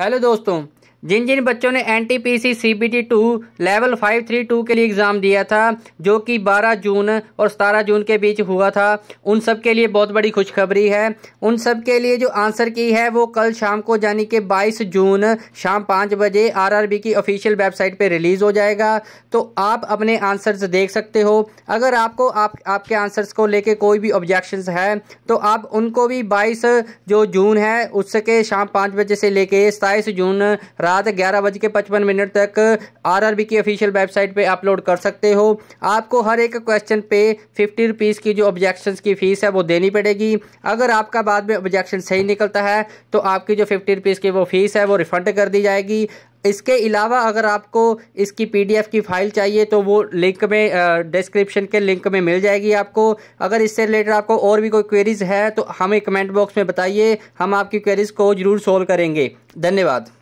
hello दोस्तों जिन जिन बच्चों ने N T P C C B T two level five three two के लिए एग्ज़ाम दिया था जो कि 12 जून और 17 जून के बीच हुआ था उन सब के लिए बहुत बड़ी खुशखबरी है उन सब के लिए जो आंसर की है वो कल शाम को यानी कि 22 जून शाम पाँच बजे आरआरबी की ऑफिशियल वेबसाइट पर रिलीज़ हो जाएगा तो आप अपने आंसर्स देख सकते हो अगर आपको आप आपके आंसर्स को लेके कोई भी ऑब्जेक्शन है तो आप उनको भी बाईस जो जून है उसके शाम पाँच बजे से लेके सताईस जून रात ग्यारह बज के पचपन मिनट तक आरआरबी की ऑफिशियल वेबसाइट पे अपलोड कर सकते हो आपको हर एक क्वेश्चन पे फिफ्टी रुपीज़ की जो ऑब्जेक्शंस की फ़ीस है वो देनी पड़ेगी अगर आपका बाद में ऑब्जेक्शन सही निकलता है तो आपकी जो फिफ्टी रुपीज़ की वो फ़ीस है वो रिफ़ंड कर दी जाएगी इसके अलावा अगर आपको इसकी पीडीएफ की फ़ाइल चाहिए तो वो लिंक में डिस्क्रिप्शन के लिंक में मिल जाएगी आपको अगर इससे रिलेटेड आपको और भी कोई क्वेरीज़ है तो हमें कमेंट बॉक्स में बताइए हम आपकी क्वेरीज़ को ज़रूर सोल्व करेंगे धन्यवाद